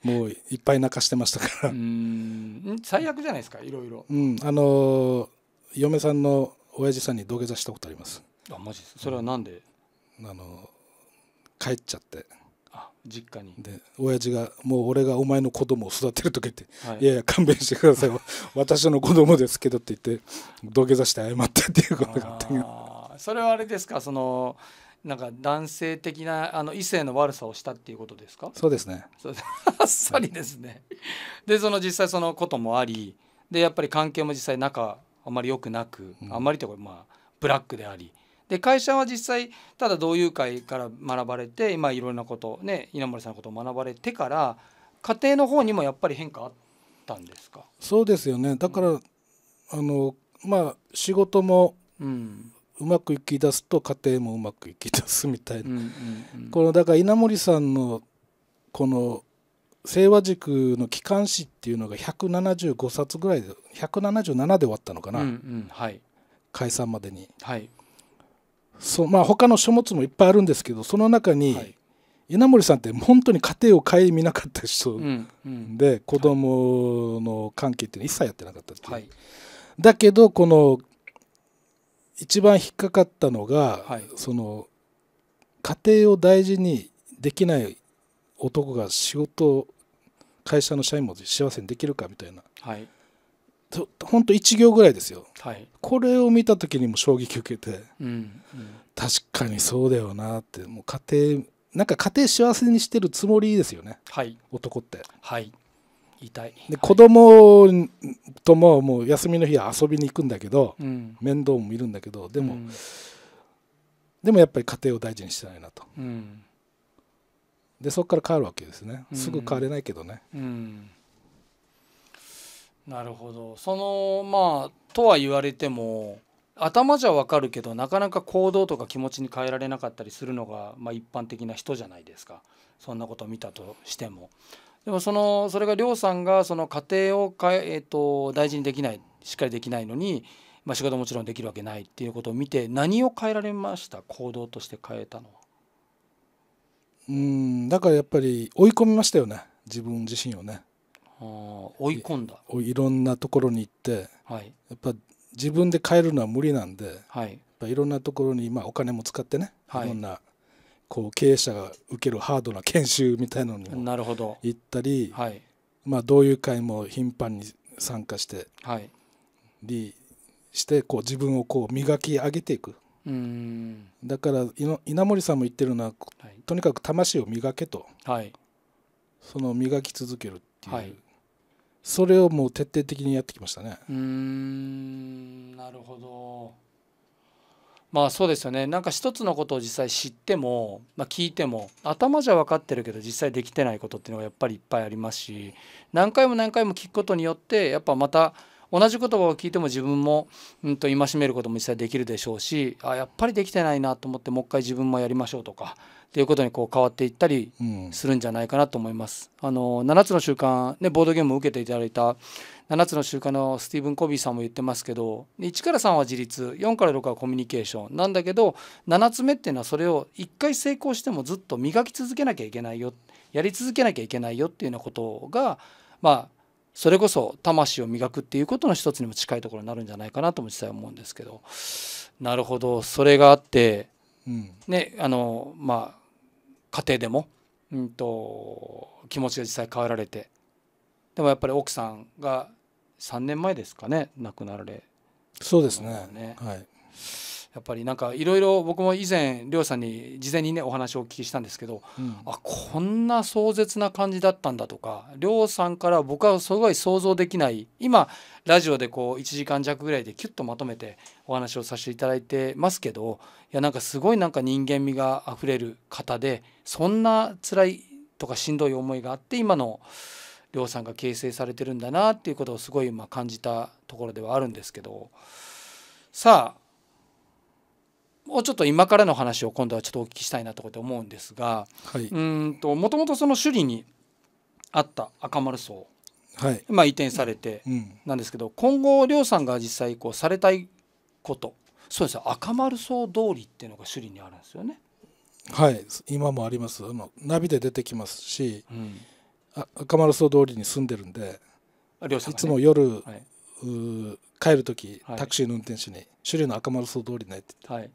もういっぱい泣かしてましたからうん最悪じゃないですかいろいろうんあの嫁さんの親父さんに土下座したことありますあマジですそれはなんで、うん、あの帰っちゃって実家にで親父が「もう俺がお前の子供を育てる」とって「はい、いやいや勘弁してください 私の子供ですけど」って言って土下座して謝ったっていうことがあったけどそれはあれですかそのなんか男性的なあの異性の悪さをしたっていうことですかそうですねあっさりですね、はい、でその実際そのこともありでやっぱり関係も実際仲あんまり良くなく、うん、あんまりというかまあブラックでありで会社は実際ただ同友会から学ばれて今いろんなことね稲森さんのことを学ばれてから家庭の方にもやっぱり変化あったんですかそうですよねだから、うん、あのまあ仕事も、うんうまくいきだすと家庭もうまくいきだすみたいな、うんうんうん、このだから稲森さんのこの清和塾の機関誌っていうのが175冊ぐらいで177で終わったのかな、うんうんはい、解散までに、はい、そうまあ他の書物もいっぱいあるんですけどその中に、はい、稲森さんって本当に家庭を顧みなかった人で、うんうん、子供の関係っていうのは一切やってなかったっていう、はい、だけどこの一番引っかかったのが、はい、その家庭を大事にできない男が仕事会社の社員も幸せにできるかみたいな、はい、ほんと1行ぐらいですよ、はい、これを見た時にも衝撃受けて、うん、うん、確かにそうだよなってもう家庭なんか家庭幸せにしてるつもりですよね、はい、男って。はい痛いで、はい、子供とももう休みの日は遊びに行くんだけど、うん、面倒も見るんだけどでも、うん、でもやっぱり家庭を大事にしてないなと、うん、でそこから変わるわけですねすぐ変われないけどね、うんなるほどそのまあとは言われても頭じゃわかるけどなかなか行動とか気持ちに変えられなかったりするのが、まあ、一般的な人じゃないですかそんなことを見たとしても。でもそのそれが亮さんがその家庭をかえ、ー、と大事にできないしっかりできないのに、まあ、仕事もちろんできるわけないっていうことを見て何を変えられました行動として変えたのは。うんだからやっぱり追い込みましたよね自分自身をね。追い込んだいろんなところに行って、はい、やっぱ自分で変えるのは無理なんで、はい、やいろんなところに、まあ、お金も使ってね、はい、いろんなこう経営者が受けるハードな研修みたいなのにも行ったり、はい、まあ、同友会も頻繁に参加してり、してこう自分をこう磨き上げていく。うんだから稲森さんも言ってるのは、とにかく魂を磨けと、はい、その磨き続けるっていう、はい、それをもう徹底的にやってきましたね。うんなるほどまあそうですよねなんか一つのことを実際知っても、まあ、聞いても頭じゃ分かってるけど実際できてないことっていうのがやっぱりいっぱいありますし何回も何回も聞くことによってやっぱまた同じ言葉を聞いても自分も、うん、と戒めることも実際できるでしょうしあやっぱりできてないなと思ってもう一回自分もやりましょうとかということにこう変わっていったりするんじゃないかなと思います。あの7つの習慣、ね、ボードゲームを受けていただいた7つの習慣のスティーブン・コビーさんも言ってますけど1から3は自立4から6はコミュニケーションなんだけど7つ目っていうのはそれを1回成功してもずっと磨き続けなきゃいけないよやり続けなきゃいけないよっていうようなことがまあそれこそ魂を磨くっていうことの一つにも近いところになるんじゃないかなとも実際思うんですけどなるほどそれがあって、うん、ねあのまあ家庭でも、うんと、気持ちが実際変わられてでもやっぱり奥さんが3年前ですかね亡くなられ、そうですねはいやっぱりなんかいろいろ僕も以前亮さんに事前にねお話をお聞きしたんですけど、うん、あこんな壮絶な感じだったんだとか亮さんから僕はすごい想像できない今ラジオでこう1時間弱ぐらいでキュッとまとめてお話をさせていただいてますけどいやなんかすごいなんか人間味があふれる方でそんな辛いとかしんどい思いがあって今の亮さんが形成されてるんだなっていうことをすごいま感じたところではあるんですけどさあもうちょっと今からの話を今度はちょっとお聞きしたいなと思うんですが、はい、うんともともとその首里にあった赤丸荘、はいまあ、移転されてなんですけど、うん、今後亮さんが実際こうされたいことそうです赤丸荘通りっていうのが首里にあるんですよね。はい今もありますあのナビで出てきますし、うん、あ赤丸荘通りに住んでるんで、ね、いつも夜、はい、帰る時タクシーの運転手に「首、は、里、い、の赤丸荘通りね」って言って。はい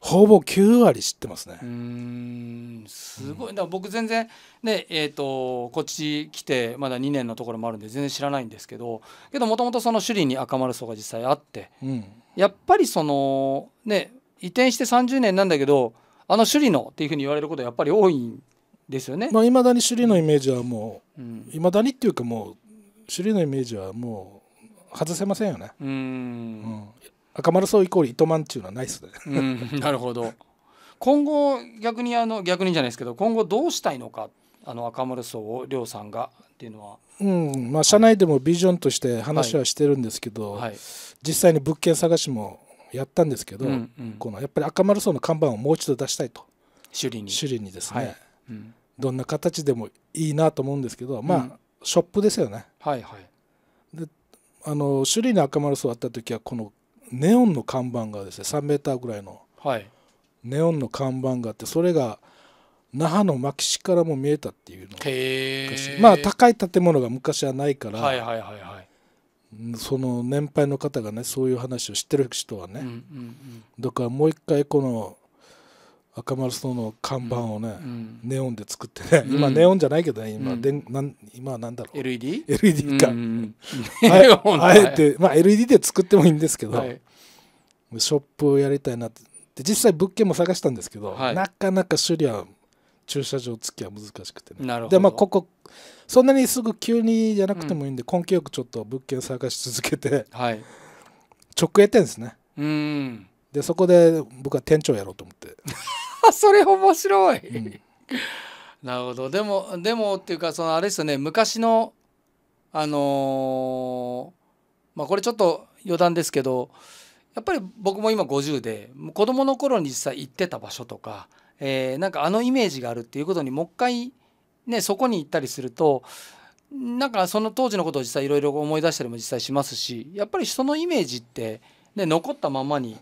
ほぼ9割知ってますね。うんすごいだから僕全然ねえーと、とこっち来てまだ2年のところもあるんで全然知らないんですけどけどもともとその首里に赤丸荘が実際あって、うん、やっぱりそのね移転して30年なんだけどあの首里のっていうふうに言われることはやっぱり多いんですよね。まあ、未だに首里のイメージはもう、うん、未だにっていうかもう首里のイメージはもう外せませんよね。うん、うん赤丸荘イコール糸満中てのはないっすね、うん、なるほど今後逆にあの逆にじゃないですけど今後どうしたいのかあの赤丸荘を亮さんがっていうのは、うんまあ、社内でもビジョンとして話はしてるんですけど、はいはい、実際に物件探しもやったんですけど、うんうん、このやっぱり赤丸荘の看板をもう一度出したいと首里に首里にですね、はいうん、どんな形でもいいなと思うんですけどまあ、うん、ショップですよね。はいはい、であの首里の赤丸荘あった時はこのネオンの看板がですね3メーターぐらいのネオンの看板があってそれが那覇の牧師からも見えたっていうのまあ高い建物が昔はないから、その年配の方がねそういう話を知ってる人はね、だからもう一回この赤丸ストの看板をね、うん、ネオンで作ってね、うん、今ネオンじゃないけどね今、うん、でなん今は何だろう LED?LED LED か、うん あえて、まあ、LED で作ってもいいんですけど、はい、ショップをやりたいなってで実際物件も探したんですけど、はい、なかなか修理は駐車場付きは難しくてねでまあここそんなにすぐ急にじゃなくてもいいんで、根気よくちょっと物件探し続けて、はい、直営店ですねうんでそこで僕は店長やろうと思って それ面白い、うん、なるほどでもでもっていうかそのあれですよね昔のあのー、まあこれちょっと余談ですけどやっぱり僕も今50で子供の頃に実際行ってた場所とか、えー、なんかあのイメージがあるっていうことにもう一回ねそこに行ったりするとなんかその当時のことを実際いろいろ思い出したりも実際しますしやっぱり人のイメージって、ね、残ったままに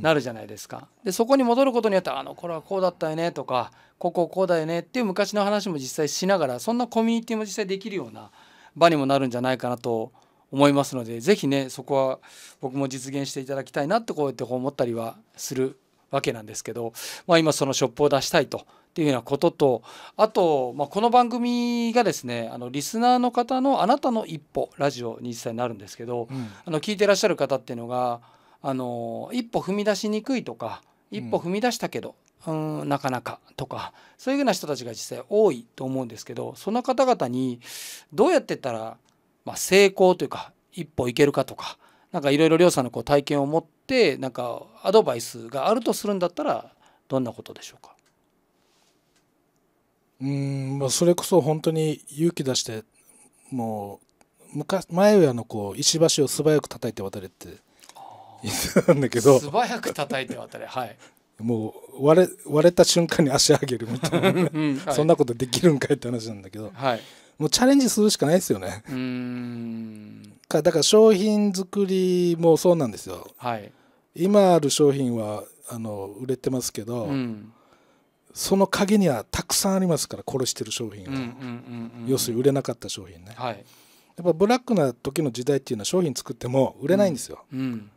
なるじゃないですか。でそこに戻ることによってあのれはこうだったよねとかこここうだよねっていう昔の話も実際しながらそんなコミュニティも実際できるような場にもなるんじゃないかなと思いますので是非ねそこは僕も実現していただきたいなってこうやって思ったりはするわけなんですけど、まあ、今そのショップを出したいと。っていうようなこととあと、まあ、この番組がですねあのリスナーの方の「あなたの一歩」ラジオに実際になるんですけど、うん、あの聞いてらっしゃる方っていうのがあの一歩踏み出しにくいとか一歩踏み出したけど、うん、うんなかなかとかそういうふうな人たちが実際多いと思うんですけどその方々にどうやってったら、まあ、成功というか一歩いけるかとかなんかいろいろ亮さんのこう体験を持ってなんかアドバイスがあるとするんだったらどんなことでしょうかうんまあ、それこそ本当に勇気出してもう昔前親のこう石橋を素早く叩いて渡れって椅子なんだけど素早く叩いて渡れはいもう割れ割れた瞬間に足上げるみたいな、うんはい、そんなことできるんかいって話なんだけど、はい、もうチャレンジするしかないですよねうんかだから商品作りもそうなんですよ、はい、今ある商品はあの売れてますけど、うん、その陰にはたくさんありますから殺してる商品が、うんうん、要するに売れなかった商品ね、はい、やっぱブラックな時の時代っていうのは商品作っても売れないんですよ、うん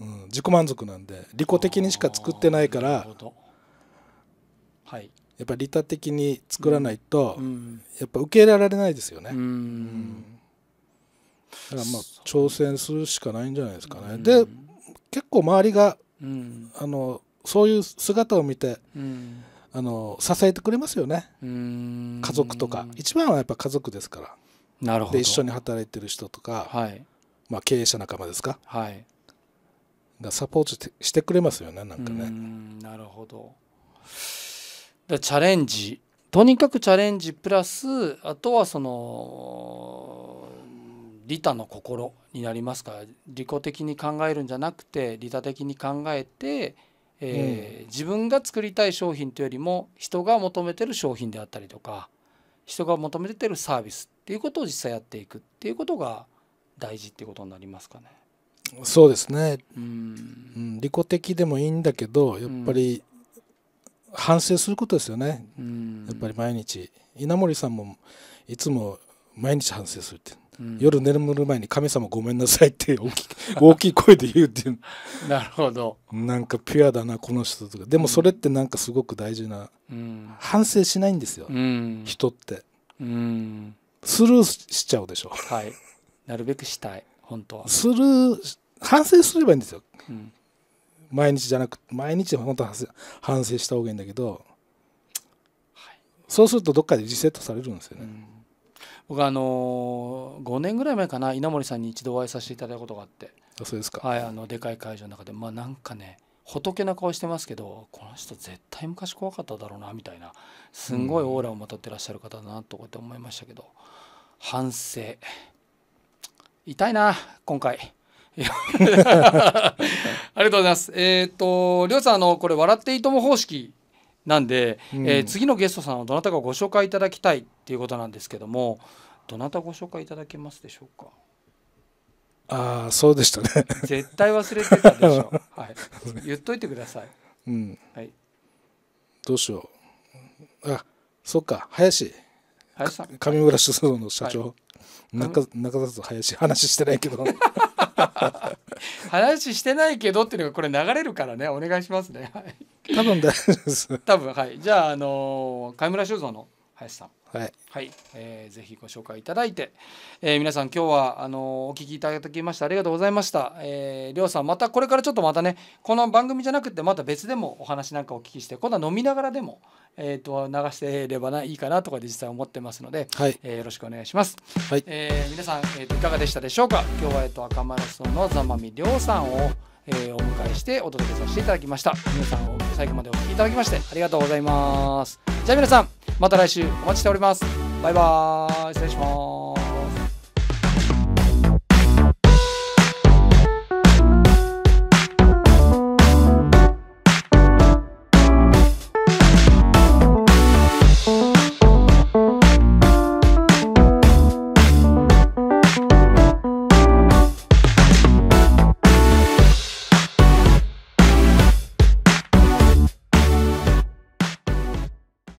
うん、自己満足なんで利己的にしか作ってないから、はい、やっぱり利他的に作らないと、うん、やっぱ受け入れられないですよね。うん、だからまあ挑戦するしかないんじゃないですかね。で結構周りが、あのそういう姿を見て、あの支えてくれますよね家族とか一番はやっぱ家族ですからなるほどで一緒に働いてる人とか、はいまあ、経営者仲間ですか、はい、だサポートしてくれますよねなんかねなるほどだチャレンジとにかくチャレンジプラスあとはその利他の心になりますから利己的に考えるんじゃなくて利他的に考えて、えーうん、自分が作りたい商品というよりも人が求めてる商品であったりとか人が求めてるサービスっていうことを実際やっていくっていうことが大事っていうことになりますかね。そうですね、うん、利己的でもいいんだけどやっぱり反省することですよね、うん、やっぱり毎日稲森さんもいつも毎日反省するって、うん、夜眠る前に神様ごめんなさいって大き大きい声で言うっていう なるほどなんかピュアだなこの人とかでもそれってなんかすごく大事な、うん、反省しないんですよ、うん、人って、うん、スルーしちゃうでしょはいなるべくしたい本当はする反省すればいいんですよ、うん、毎日じゃなく毎日本当は反省した方がいいんだけど、はい、そうするとどっかでリセットされるんですよね、うん、僕あのー、5年ぐらい前かな稲森さんに一度お会いさせていただいたことがあってあそうですかはいあのでかい会場の中でまあなんかね仏な顔してますけどこの人絶対昔怖かっただろうなみたいなすんごいオーラをまとってらっしゃる方だなと思いましたけど、うん、反省痛いな今回 ありがとうございますえー、っとりょうさんあのこれ「笑っていいとも」方式なんで、うん、えー、次のゲストさんをどなたかご紹介いただきたいっていうことなんですけどもどなたご紹介いただけますでしょうかああそうでしたね絶対忘れてたでしょ、はい、言っといてください、うんはい、どうしようあそっか林林さん上村酒造の社長、はい中中と林話してないけど話してないけどっていうのがこれ流れるからねお願いしますね、多分大丈夫です多分はいじゃああの貝村修造の「林さんはい、はい、えー、ぜひご紹介いただいて、えー、皆さん今日はあのお聞きいただきましてありがとうございました、えー、りょうさんまたこれからちょっとまたねこの番組じゃなくてまた別でもお話なんかお聞きして今度は飲みながらでも、えーと、流してればないいかなとかで実際思ってますので、はい、えー、よろしくお願いします、はいえー、皆さん、えーと、いかがでしたでしょうか今日は、えーと、赤マラソンのざまみりょうさんをえー、お迎えしてお届けさせていただきました皆さんを最後までお聴きいただきましてありがとうございますじゃあ皆さんまた来週お待ちしておりますバイバーイ失礼します